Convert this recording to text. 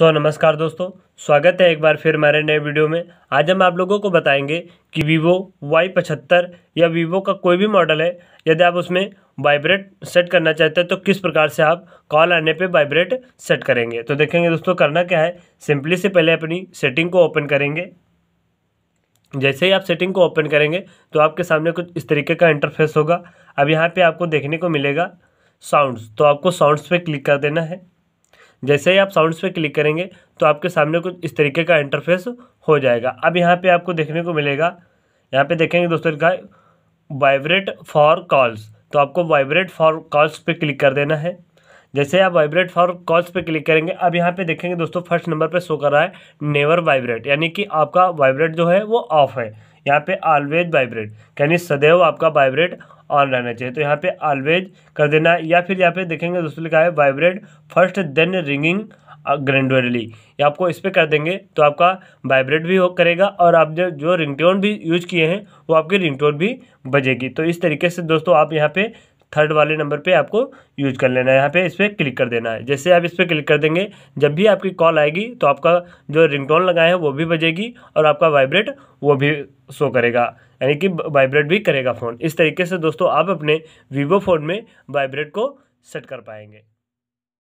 सो so, नमस्कार दोस्तों स्वागत है एक बार फिर हमारे नए वीडियो में आज हम आप लोगों को बताएंगे कि वीवो वाई पचहत्तर या वीवो का कोई भी मॉडल है यदि आप उसमें वाइब्रेट सेट करना चाहते हैं तो किस प्रकार से आप कॉल आने पे वाइब्रेट सेट करेंगे तो देखेंगे दोस्तों करना क्या है सिंपली से पहले अपनी सेटिंग को ओपन करेंगे जैसे ही आप सेटिंग को ओपन करेंगे तो आपके सामने कुछ इस तरीके का इंटरफेस होगा अब यहाँ पर आपको देखने को मिलेगा साउंड्स तो आपको साउंड्स पर क्लिक कर देना है जैसे ही आप साउंड्स पे क्लिक करेंगे तो आपके सामने कुछ इस तरीके का इंटरफेस हो जाएगा अब यहाँ पे आपको देखने को मिलेगा यहाँ पे देखेंगे दोस्तों लिखा वाइब्रेट फॉर कॉल्स तो आपको वाइब्रेट फॉर कॉल्स पे क्लिक कर देना है जैसे आप वाइब्रेट फॉर कॉल्स पे क्लिक करेंगे अब यहाँ पे देखेंगे दोस्तों फर्स्ट नंबर पे शो कर रहा है नेवर वाइब्रेट यानी कि आपका वाइब्रेट जो है वो ऑफ है यहाँ पे ऑलवेज वाइब्रेट यानी सदैव आपका वाइब्रेट ऑन रहना चाहिए तो यहाँ पे ऑलवेज कर देना या फिर यहाँ पे देखेंगे दोस्तों लिखा है vibrate first then ringing gradually या आपको इस पर कर देंगे तो आपका वाइब्रेट भी हो करेगा और आप जो जो रिंगटोन भी यूज किए हैं वो आपकी रिंगटोन भी बजेगी तो इस तरीके से दोस्तों आप यहाँ पे थर्ड वाले नंबर पे आपको यूज कर लेना है यहाँ पे इस पर क्लिक कर देना है जैसे आप इस पर क्लिक कर देंगे जब भी आपकी कॉल आएगी तो आपका जो रिंगटोन लगाए हैं वो भी बजेगी और आपका वाइब्रेट वो भी शो करेगा यानी कि वाइब्रेट भी करेगा फ़ोन इस तरीके से दोस्तों आप अपने वीवो फ़ोन में वाइब्रेट को सेट कर पाएंगे